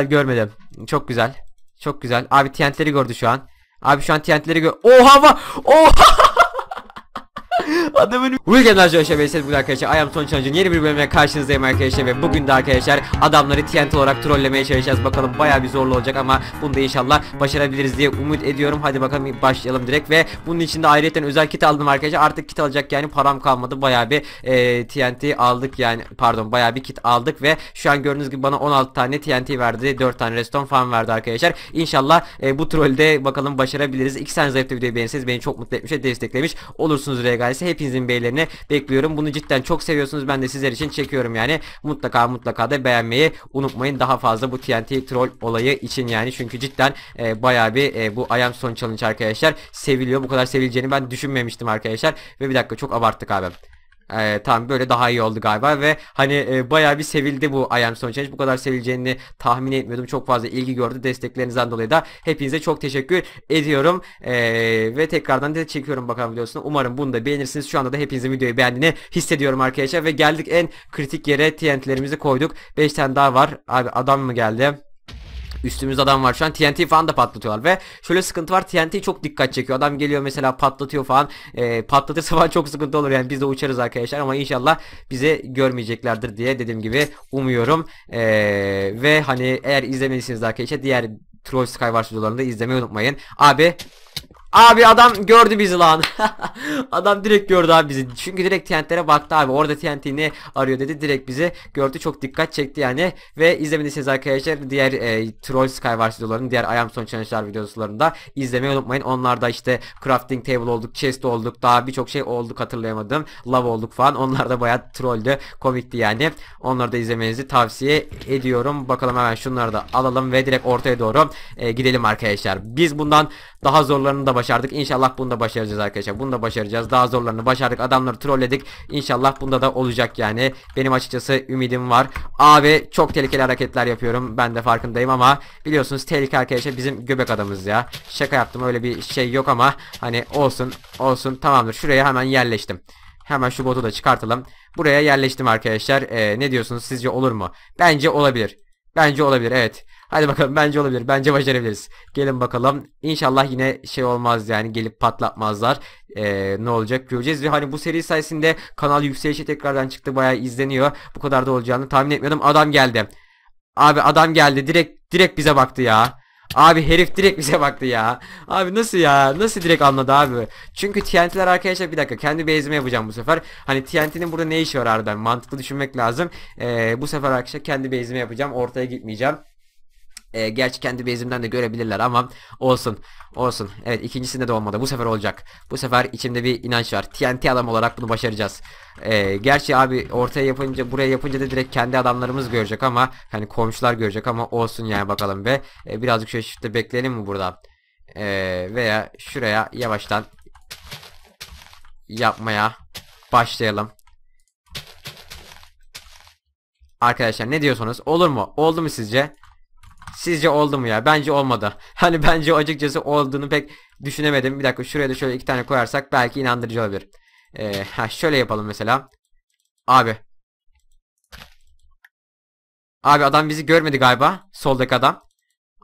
görmedim. Çok güzel. Çok güzel. Abi TNT'leri gördü şu an. Abi şu an TNT'leri gör... Oha! Oha! Adamın Weekend arkadaşlar ben bugün arkadaşlar I am Son Challenge'ın yeni bir bölümüne karşınızdayım arkadaşlar ve bugün de arkadaşlar adamları TNT olarak trollemeye çalışacağız bakalım baya bir zorlu olacak ama bunu da inşallah başarabiliriz diye umut ediyorum hadi bakalım başlayalım direkt ve bunun için de ayrıca özel kit aldım arkadaşlar artık kit alacak yani param kalmadı baya bir e, TNT aldık yani pardon baya bir kit aldık ve şu an gördüğünüz gibi bana 16 tane TNT verdi 4 tane reston falan verdi arkadaşlar İnşallah e, bu trolde bakalım başarabiliriz 2 tane zayıfta videoyu beğenirseniz beni çok mutlu etmiş ve desteklemiş olursunuz regalisi hepiniz sizin beğenilerini bekliyorum. Bunu cidden çok seviyorsunuz. Ben de sizler için çekiyorum yani. Mutlaka mutlaka da beğenmeyi unutmayın. Daha fazla bu TNT troll olayı için yani. Çünkü cidden e, bayağı bir e, bu ayam son challenge arkadaşlar seviliyor. Bu kadar sevileceğini ben düşünmemiştim arkadaşlar. Ve bir dakika çok abarttık abi. Ee, tamam böyle daha iyi oldu galiba ve hani e, bayağı bir sevildi bu I Am Stone Challenge. Bu kadar sevileceğini tahmin etmiyordum. Çok fazla ilgi gördü. Desteklerinizden dolayı da hepinize çok teşekkür ediyorum. Ee, ve tekrardan da çekiyorum bakalım videosunu. Umarım bunu da beğenirsiniz. Şu anda da hepinizin videoyu beğendiğini hissediyorum arkadaşlar. Ve geldik en kritik yere TNT'lerimizi koyduk. 5 tane daha var. Abi adam mı geldi? Üstümüzde adam var şu an TNT falan da patlatıyorlar ve şöyle sıkıntı var TNT çok dikkat çekiyor. Adam geliyor mesela patlatıyor falan. E, patlatırsa falan çok sıkıntı olur yani biz de uçarız arkadaşlar ama inşallah bizi görmeyeceklerdir diye dediğim gibi umuyorum. E, ve hani eğer izlemediyseniz arkadaşlar diğer Troll Skywars videolarını da izlemeyi unutmayın. Abi Abi adam gördü bizi lan. adam direkt gördü abi bizi. Çünkü direkt TNT'lere baktı abi. Orada TNT ne arıyor dedi. Direkt bizi gördü. Çok dikkat çekti yani. Ve izlemediyseniz arkadaşlar diğer e, Troll Skywars videolarını diğer Ayam Son Challenge'lar videolarında izlemeyi unutmayın. Onlarda işte crafting table olduk, chest olduk, daha birçok şey olduk hatırlayamadım. Love olduk falan. Onlar da bayağı trolldü. Komikti yani. Onları da izlemenizi tavsiye ediyorum. Bakalım hemen şunları da alalım ve direkt ortaya doğru e, gidelim arkadaşlar. Biz bundan daha zorlarını da başardık. İnşallah bunu da başaracağız arkadaşlar. Bunu da başaracağız. Daha zorlarını başardık. Adamları trolledik. İnşallah bunda da olacak yani. Benim açıkçası ümidim var. Abi çok tehlikeli hareketler yapıyorum. Ben de farkındayım ama biliyorsunuz tehlike arkadaşlar bizim göbek adamız ya. Şaka yaptım öyle bir şey yok ama hani olsun olsun tamamdır. Şuraya hemen yerleştim. Hemen şu botu da çıkartalım. Buraya yerleştim arkadaşlar. Ee, ne diyorsunuz sizce olur mu? Bence olabilir. Bence olabilir evet. Hadi bakalım bence olabilir. Bence başarabiliriz. Gelin bakalım. İnşallah yine şey olmaz yani gelip patlatmazlar. Ee, ne olacak göreceğiz. Ve hani bu seri sayesinde kanal yükselişe tekrardan çıktı. Bayağı izleniyor. Bu kadar da olacağını tahmin etmiyordum. Adam geldi. Abi adam geldi. Direkt direkt bize baktı ya. Abi herif direkt bize baktı ya. Abi nasıl ya? Nasıl direkt anladı abi? Çünkü TNT'ler arkadaşlar bir dakika kendi base'ime yapacağım bu sefer. Hani TNT'nin burada ne işi var harbiden? Mantıklı düşünmek lazım. Ee, bu sefer arkadaşlar kendi base'ime yapacağım. Ortaya gitmeyeceğim. E, gerçi kendi bezimden de görebilirler ama olsun. Olsun. Evet ikincisinde de olmadı. Bu sefer olacak. Bu sefer içimde bir inanç var. TNT adam olarak bunu başaracağız. E, gerçi abi ortaya yapınca buraya yapınca da direkt kendi adamlarımız görecek ama hani komşular görecek ama olsun yani bakalım ve e, ee, birazcık şöyle shift'te bekleyelim mi burada? E, veya şuraya yavaştan yapmaya başlayalım. Arkadaşlar ne diyorsunuz? Olur mu? Oldu mu sizce? Sizce oldu mu ya? Bence olmadı. Hani bence açıkçası olduğunu pek düşünemedim. Bir dakika şuraya da şöyle iki tane koyarsak belki inandırıcı olabilir. Ee, ha, şöyle yapalım mesela. Abi. Abi adam bizi görmedi galiba. Soldaki adam.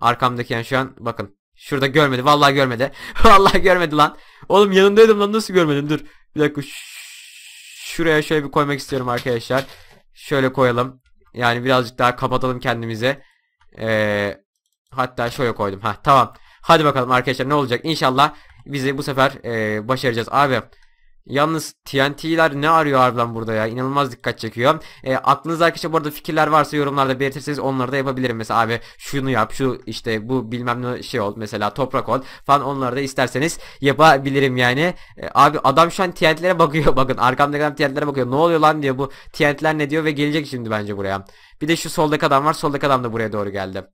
Arkamdaki yani şu an bakın. Şurada görmedi. Vallahi görmedi. Vallahi görmedi lan. Oğlum yanındaydım lan nasıl görmedin? Dur. Bir dakika. Şuraya şöyle bir koymak istiyorum arkadaşlar. Şöyle koyalım. Yani birazcık daha kapatalım kendimize. Ee, hatta şöyle koydum. Ha tamam. Hadi bakalım arkadaşlar ne olacak? İnşallah bizi bu sefer e, başaracağız. Abi Yalnız TNT'ler ne arıyor harbiden burada ya? inanılmaz dikkat çekiyor. E, aklınızda arkadaşlar bu arada fikirler varsa yorumlarda belirtirseniz onları da yapabilirim. Mesela abi şunu yap, şu işte bu bilmem ne şey ol. Mesela toprak ol falan onları da isterseniz yapabilirim yani. E, abi adam şu an TNT'lere bakıyor. Bakın arkamdaki adam TNT'lere bakıyor. Ne oluyor lan diyor bu TNT'ler ne diyor ve gelecek şimdi bence buraya. Bir de şu soldaki adam var. Soldaki adam da buraya doğru geldi.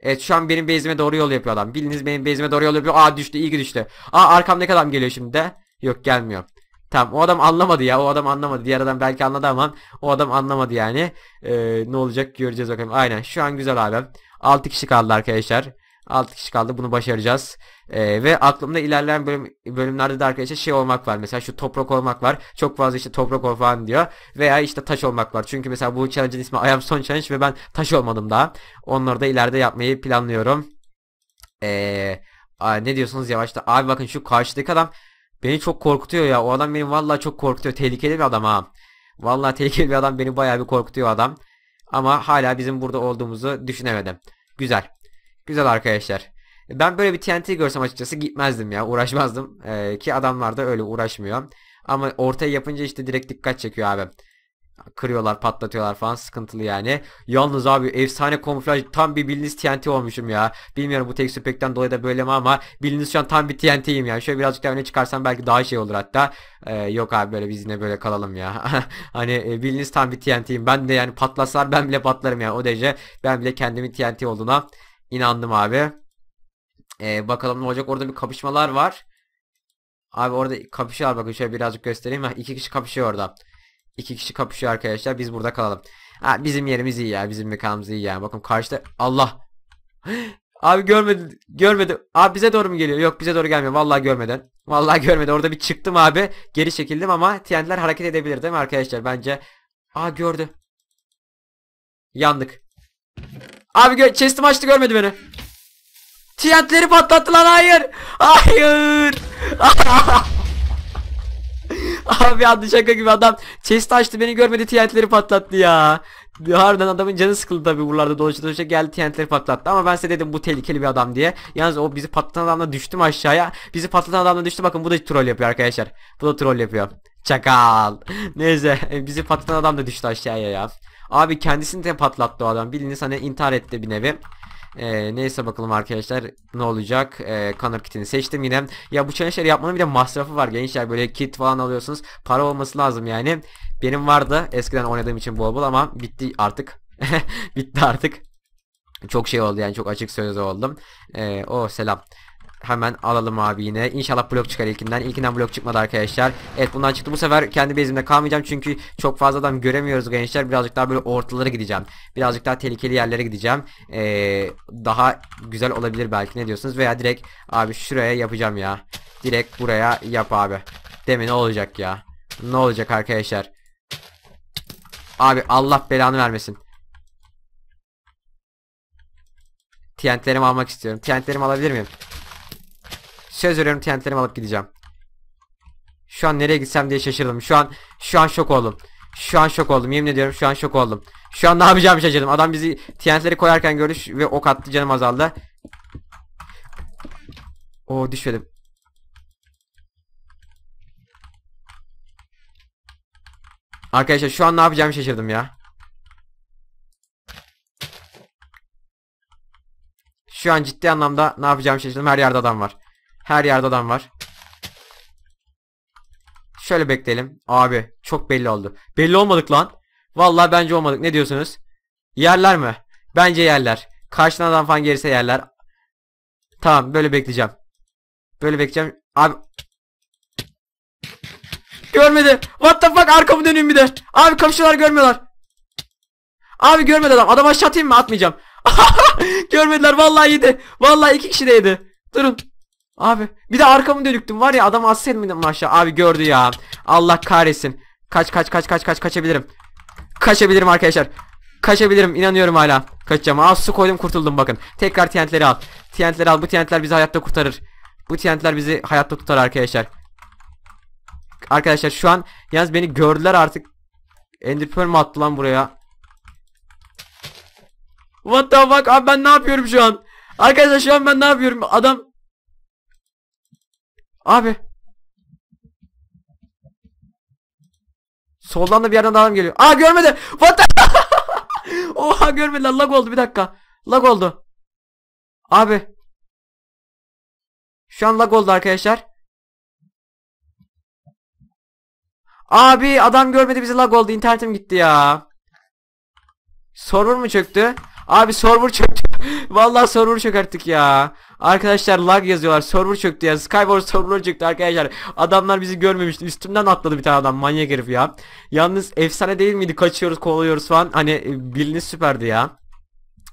Evet şu an benim bezime doğru yol yapıyor adam. Biliniz benim bezime doğru yol yapıyor. Aa düştü iyi ki düştü. Aa arkamdaki adam geliyor şimdi de. Yok gelmiyor. Tamam o adam anlamadı ya o adam anlamadı. Diğer adam belki anladı ama o adam anlamadı yani. Ee, ne olacak göreceğiz bakalım. Aynen şu an güzel abi. 6 kişi kaldı arkadaşlar. 6 kişi kaldı bunu başaracağız. Ee, ve aklımda ilerleyen bölüm, bölümlerde de arkadaşlar şey olmak var. Mesela şu toprak olmak var. Çok fazla işte toprak ol falan diyor. Veya işte taş olmak var. Çünkü mesela bu challenge'ın ismi I am son challenge ve ben taş olmadım daha. Onları da ileride yapmayı planlıyorum. Eee... Ne diyorsunuz yavaşta? Abi bakın şu karşıdaki adam Beni çok korkutuyor ya. O adam beni vallahi çok korkutuyor. Tehlikeli bir adam ha. Vallahi tehlikeli bir adam beni bayağı bir korkutuyor adam. Ama hala bizim burada olduğumuzu düşünemedim. Güzel. Güzel arkadaşlar. Ben böyle bir TNT görsem açıkçası gitmezdim ya. Uğraşmazdım. Ee, ki adamlar da öyle uğraşmıyor. Ama ortaya yapınca işte direkt dikkat çekiyor abi kırıyorlar patlatıyorlar falan sıkıntılı yani. Yalnız abi efsane kamuflaj tam bir bildiğiniz TNT olmuşum ya. Bilmiyorum bu tek pack'ten dolayı da böyle mi ama bildiğiniz şu an tam bir TNT'yim yani. Şöyle birazcık daha öne çıkarsam belki daha şey olur hatta. Ee, yok abi böyle biz yine böyle kalalım ya. hani e, bildiğiniz tam bir TNT'yim. Ben de yani patlasalar ben bile patlarım yani o derece. Ben bile kendimin TNT olduğuna inandım abi. Ee, bakalım ne olacak orada bir kapışmalar var. Abi orada kapışıyorlar bakın şöyle birazcık göstereyim. İki kişi kapışıyor orada. İki kişi kapışıyor arkadaşlar. Biz burada kalalım. Ha, bizim yerimiz iyi ya. Bizim mekanımız iyi ya. Bakın karşıda Allah. Abi görmedi. Görmedi. Abi bize doğru mu geliyor? Yok bize doğru gelmiyor. Vallahi görmeden. Vallahi görmedi. Orada bir çıktım abi. Geri çekildim ama TNT'ler hareket edebilir değil mi arkadaşlar? Bence. Aa gördü. Yandık. Abi gö chest'imi açtı görmedi beni. TNT'leri patlattı lan hayır. Hayır. Abi adı şaka gibi adam chest açtı beni görmedi tiyatları patlattı ya. Harbiden adamın canı sıkıldı tabi buralarda dolaşa dolaşa geldi tiyatları patlattı ama ben size dedim bu tehlikeli bir adam diye. Yalnız o bizi patlatan adamla düştüm aşağıya. Bizi patlatan adamla düştü bakın bu da troll yapıyor arkadaşlar. Bu da troll yapıyor. Çakal. Neyse e, bizi patlatan adam da düştü aşağıya ya. Abi kendisini de patlattı o adam. Bildiğiniz hani intihar etti bir nevi. E, neyse bakalım arkadaşlar ne olacak. E, Connor kitini seçtim yine. Ya bu challenge'leri yapmanın bir de masrafı var gençler. Böyle kit falan alıyorsunuz. Para olması lazım yani. Benim vardı eskiden oynadığım için bol bol ama bitti artık. bitti artık. Çok şey oldu yani çok açık sözlü oldum. E, o selam. Hemen alalım abi yine. İnşallah blok çıkar ilkinden. İlkinden blok çıkmadı arkadaşlar. Evet bundan çıktı. Bu sefer kendi bezimde kalmayacağım. Çünkü çok fazla adam göremiyoruz gençler. Birazcık daha böyle ortalara gideceğim. Birazcık daha tehlikeli yerlere gideceğim. Ee, daha güzel olabilir belki ne diyorsunuz. Veya direkt abi şuraya yapacağım ya. Direkt buraya yap abi. Deme ne olacak ya. Ne olacak arkadaşlar. Abi Allah belanı vermesin. TNT'lerimi almak istiyorum. TNT'lerimi alabilir miyim? Söz veriyorum TNT'lerimi alıp gideceğim. Şu an nereye gitsem diye şaşırdım. Şu an şu an şok oldum. Şu an şok oldum. Yemin ediyorum şu an şok oldum. Şu an ne yapacağım şaşırdım. Adam bizi TNT'leri koyarken görüş ve ok attı. Canım azaldı. O düşmedim. Arkadaşlar şu an ne yapacağım şaşırdım ya. Şu an ciddi anlamda ne yapacağım şaşırdım. Her yerde adam var. Her yerde adam var. Şöyle bekleyelim. Abi çok belli oldu. Belli olmadık lan. Vallahi bence olmadık. Ne diyorsunuz? Yerler mi? Bence yerler. Karşıdan adam falan gelirse yerler. Tamam böyle bekleyeceğim. Böyle bekleyeceğim. Abi. Görmedi. What the fuck arkamı döneyim bir de. Abi komşular görmüyorlar. Abi görmedi adam. Adam aşağı atayım mı? Atmayacağım. Görmediler. Vallahi yedi. Vallahi iki kişi de yedi. Durun. Abi bir de arkamı dönüktüm var ya adam asıl miydim aşağı abi gördü ya Allah kahretsin kaç kaç kaç kaç kaç kaçabilirim kaçabilirim arkadaşlar kaçabilirim inanıyorum hala kaçacağım az su koydum kurtuldum bakın tekrar tiyentleri al TNT'leri al bu tiyentler bizi hayatta kurtarır bu tiyentler bizi hayatta tutar arkadaşlar Arkadaşlar şu an yalnız beni gördüler artık Ender mü mi attı lan buraya What the fuck abi ben ne yapıyorum şu an Arkadaşlar şu an ben ne yapıyorum adam Abi. Soldan da bir yerden adam geliyor. Aa görmedi. What the... Oha görmedi. Lag oldu bir dakika. Lag oldu. Abi. Şu an lag oldu arkadaşlar. Abi adam görmedi bizi lag oldu. İnternetim gitti ya. Server mu çöktü? Abi server çöktü. Vallahi server çökerttik ya. Arkadaşlar lag yazıyorlar. Server çöktü ya. Skyward server çöktü arkadaşlar. Adamlar bizi görmemişti. Üstümden atladı bir tane adam. Manyak herif ya. Yalnız efsane değil miydi? Kaçıyoruz, kovalıyoruz falan. Hani e, biliniz süperdi ya.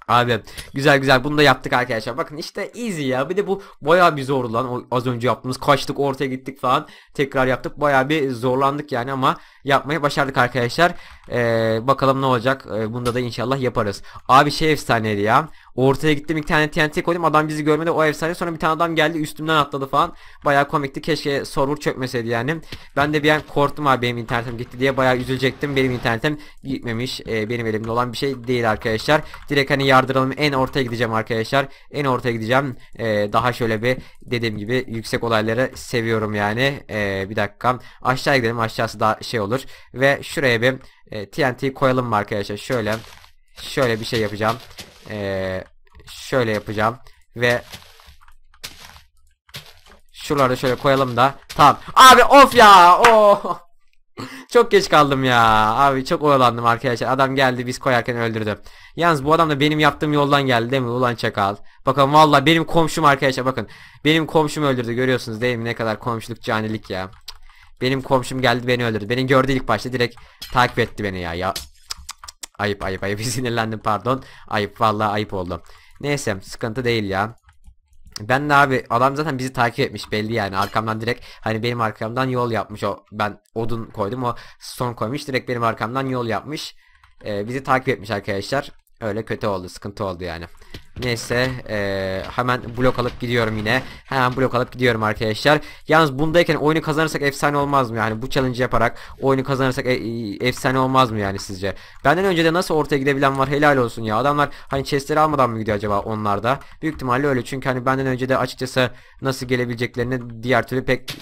Abi güzel güzel bunu da yaptık arkadaşlar. Bakın işte easy ya. Bir de bu baya bir zordu lan. O, az önce yaptığımız kaçtık ortaya gittik falan. Tekrar yaptık. Baya bir zorlandık yani ama yapmayı başardık arkadaşlar. Ee, bakalım ne olacak. Ee, bunda da inşallah yaparız. Abi şey efsaneydi ya. Ortaya gittim bir tane TNT koydum adam bizi görmedi o efsane sonra bir tane adam geldi üstümden atladı falan. bayağı komikti keşke server çökmeseydi yani. Ben de bir an korktum abi benim internetim gitti diye bayağı üzülecektim benim internetim gitmemiş e, benim elimde olan bir şey değil arkadaşlar. Direkt hani yardıralım en ortaya gideceğim arkadaşlar en ortaya gideceğim e, daha şöyle bir dediğim gibi yüksek olayları seviyorum yani. E, bir dakika aşağıya gidelim aşağısı daha şey olur ve şuraya bir e, TNT koyalım mı arkadaşlar şöyle şöyle bir şey yapacağım. Ee, şöyle yapacağım. Ve şuraları şöyle koyalım da. tam Abi of ya. Oh. Çok geç kaldım ya. Abi çok oyalandım arkadaşlar. Adam geldi biz koyarken öldürdü. Yalnız bu adam da benim yaptığım yoldan geldi değil mi? Ulan çakal. Bakın valla benim komşum arkadaşlar bakın. Benim komşum öldürdü görüyorsunuz değil mi? Ne kadar komşuluk canilik ya. Benim komşum geldi beni öldürdü. Beni gördü ilk başta direkt takip etti beni ya. Ya Ayıp ayıp ayıp sinirlendim pardon. Ayıp vallahi ayıp oldu. Neyse sıkıntı değil ya. Ben de abi adam zaten bizi takip etmiş belli yani arkamdan direkt hani benim arkamdan yol yapmış o ben odun koydum o son koymuş direkt benim arkamdan yol yapmış ee, bizi takip etmiş arkadaşlar öyle kötü oldu sıkıntı oldu yani Neyse ee, hemen blok alıp gidiyorum yine. Hemen blok alıp gidiyorum arkadaşlar. Yalnız bundayken oyunu kazanırsak efsane olmaz mı? Yani bu challenge yaparak oyunu kazanırsak e e efsane olmaz mı yani sizce? Benden önce de nasıl ortaya gidebilen var helal olsun ya. Adamlar hani chestleri almadan mı gidiyor acaba onlarda? Büyük ihtimalle öyle çünkü hani benden önce de açıkçası nasıl gelebileceklerini diğer türlü pek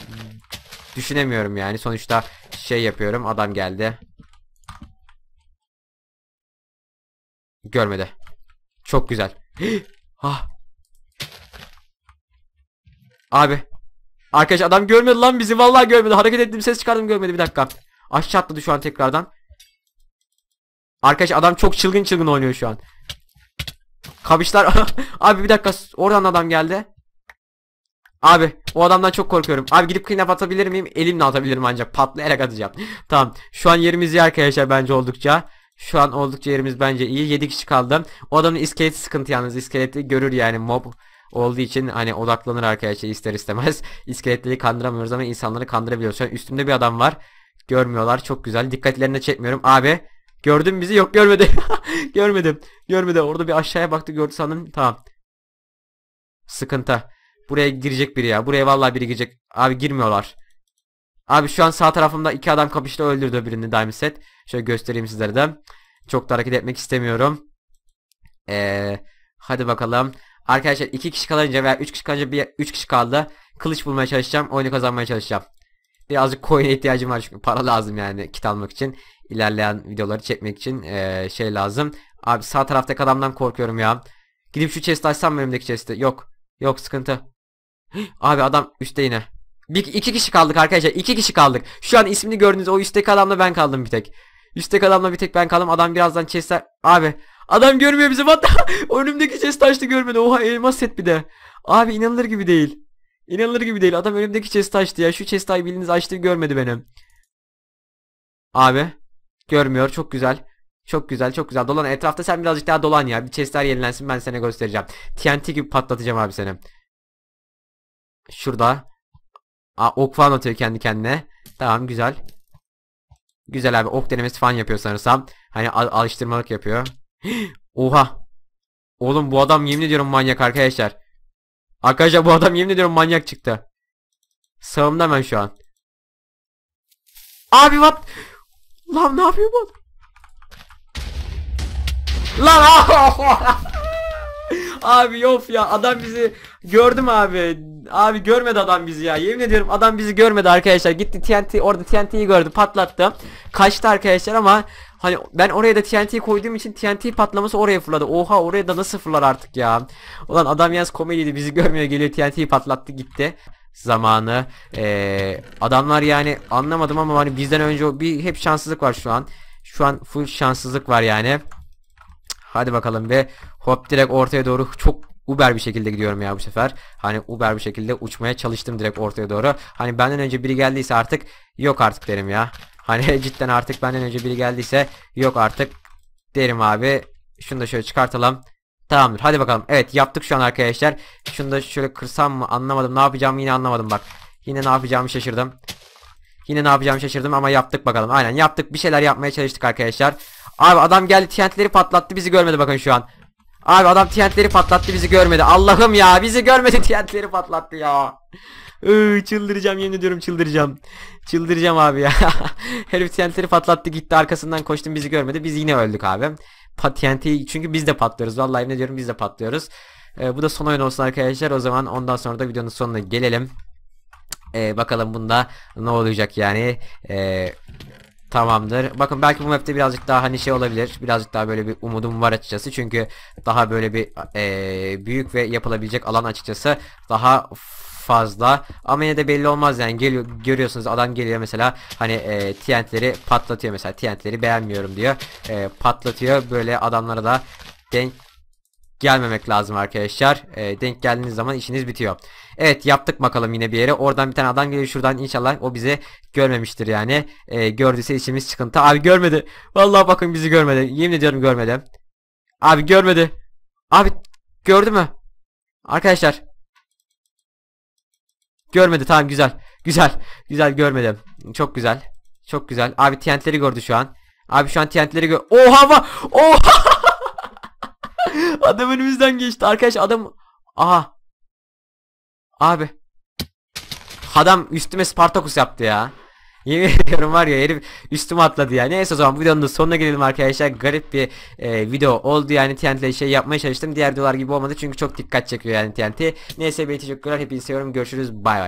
düşünemiyorum yani. Sonuçta şey yapıyorum adam geldi. Görmedi. Çok güzel ha. Abi. Arkadaş adam görmedi lan bizi vallahi görmedi. Hareket ettim ses çıkardım görmedi bir dakika. Aşağı atladı şu an tekrardan. Arkadaş adam çok çılgın çılgın oynuyor şu an. Kabışlar abi bir dakika oradan adam geldi. Abi o adamdan çok korkuyorum. Abi gidip cleanup atabilir miyim? Elimle atabilirim ancak patlayarak atacağım. tamam şu an yerimiz iyi arkadaşlar bence oldukça. Şu an oldukça yerimiz bence iyi. 7 kişi kaldı. O adamın iskeleti sıkıntı yalnız. İskeleti görür yani mob olduğu için hani odaklanır arkadaşlar ister istemez. İskeletleri kandıramıyoruz ama insanları kandırabiliyoruz. Şu an üstümde bir adam var. Görmüyorlar. Çok güzel. Dikkatlerine çekmiyorum. Abi gördün bizi? Yok görmedi. görmedim. Görmedi. Orada bir aşağıya baktı gördü sanırım Tamam. Sıkıntı. Buraya girecek biri ya. Buraya vallahi biri girecek. Abi girmiyorlar. Abi şu an sağ tarafımda iki adam kapıştı öldürdü birini Diamond Set. Şöyle göstereyim sizlere de. Çok da hareket etmek istemiyorum. Ee, hadi bakalım. Arkadaşlar iki kişi kalınca veya üç kişi kalınca bir üç kişi kaldı. Kılıç bulmaya çalışacağım. Oyunu kazanmaya çalışacağım. Birazcık coin'e ihtiyacım var çünkü para lazım yani kit almak için. ilerleyen videoları çekmek için ee, şey lazım. Abi sağ taraftaki adamdan korkuyorum ya. Gidip şu chest'i açsam mı önümdeki chest'i? Yok. Yok sıkıntı. Abi adam üstte yine. Bir, iki kişi kaldık arkadaşlar. İki kişi kaldık. Şu an ismini gördünüz o üstteki adamla ben kaldım bir tek. Üstteki adamla bir tek ben kaldım. Adam birazdan chest'ler. Abi adam görmüyor bizi. Hatta önümdeki chest taştı görmedi. Oha elmas set bir de. Abi inanılır gibi değil. İnanılır gibi değil. Adam önümdeki chest açtı ya. Şu chest ay bildiğiniz açtı görmedi benim. Abi. Görmüyor. Çok güzel. Çok güzel çok güzel. Dolan etrafta sen birazcık daha dolan ya. Bir chestler yenilensin ben sana göstereceğim. TNT gibi patlatacağım abi seni. Şurada. Aa ok falan atıyor kendi kendine. Tamam güzel. Güzel abi ok denemesi falan yapıyor sanırsam. Hani al alıştırmalık yapıyor. Oha. Oğlum bu adam yemin ediyorum manyak arkadaşlar. Arkadaşlar bu adam yemin ediyorum manyak çıktı. Sağımda ben şu an. Abi what? Lan ne yapıyor bu adam? Lan ah! abi of ya adam bizi gördüm abi. Abi görmedi adam bizi ya. Yemin ediyorum adam bizi görmedi arkadaşlar. Gitti TNT orada TNT'yi gördü patlattı. Kaçtı arkadaşlar ama Hani ben oraya da TNT koyduğum için TNT patlaması oraya fırladı. Oha oraya da nasıl fırlar artık ya. Ulan adam yaz komediydi bizi görmüyor geliyor TNT'yi patlattı gitti zamanı. Ee, adamlar yani anlamadım ama hani bizden önce bir hep şanssızlık var şu an. Şu an full şanssızlık var yani. Hadi bakalım be. Hop direkt ortaya doğru çok Uber bir şekilde gidiyorum ya bu sefer. Hani Uber bir şekilde uçmaya çalıştım direkt ortaya doğru. Hani benden önce biri geldiyse artık yok artık derim ya. Hani cidden artık benden önce biri geldiyse yok artık derim abi. Şunu da şöyle çıkartalım. Tamamdır hadi bakalım. Evet yaptık şu an arkadaşlar. Şunu da şöyle kırsam mı anlamadım. Ne yapacağımı yine anlamadım bak. Yine ne yapacağımı şaşırdım. Yine ne yapacağımı şaşırdım ama yaptık bakalım. Aynen yaptık bir şeyler yapmaya çalıştık arkadaşlar. Abi adam geldi TNT'leri patlattı bizi görmedi bakın şu an. Abi adam tiyatleri patlattı bizi görmedi. Allah'ım ya bizi görmedi tiyatleri patlattı ya. Iı, çıldıracağım yemin ediyorum çıldıracağım. Çıldıracağım abi ya. Herif tiyatleri patlattı gitti arkasından koştum bizi görmedi. Biz yine öldük abi. Patiyenti çünkü biz de patlıyoruz. Vallahi yemin ediyorum biz de patlıyoruz. Ee, bu da son oyun olsun arkadaşlar. O zaman ondan sonra da videonun sonuna gelelim. Ee, bakalım bunda ne olacak yani. Ee, Tamamdır. Bakın belki bu map'te birazcık daha hani şey olabilir. Birazcık daha böyle bir umudum var açıkçası. Çünkü daha böyle bir e, büyük ve yapılabilecek alan açıkçası daha fazla. Ama yine de belli olmaz yani. Geliyor, görüyorsunuz adam geliyor mesela hani e, TNT'leri patlatıyor mesela. TNT'leri beğenmiyorum diyor. E, patlatıyor. Böyle adamlara da denk gelmemek lazım arkadaşlar. E, denk geldiğiniz zaman işiniz bitiyor. Evet yaptık bakalım yine bir yere. Oradan bir tane adam geliyor şuradan inşallah o bize görmemiştir yani. E, gördüyse içimiz çıkıntı. Abi görmedi. Vallahi bakın bizi görmedi. Yemin ediyorum görmedi. Abi görmedi. Abi gördü mü? Arkadaşlar. Görmedi tamam güzel. Güzel. Güzel görmedim. Çok güzel. Çok güzel. Abi TNT'leri gördü şu an. Abi şu an TNT'leri gör... Oha va! Oha! adam önümüzden geçti arkadaş adam... Aha Abi. Adam üstüme Spartacus yaptı ya. Yemin ediyorum var ya herif üstüme atladı ya. Neyse o zaman bu videonun da sonuna gelelim arkadaşlar. Garip bir e, video oldu yani TNT şey yapmaya çalıştım. Diğer videolar gibi olmadı çünkü çok dikkat çekiyor yani TNT. Neyse bir teşekkürler. Hepinizi seviyorum. Görüşürüz. Bay bay.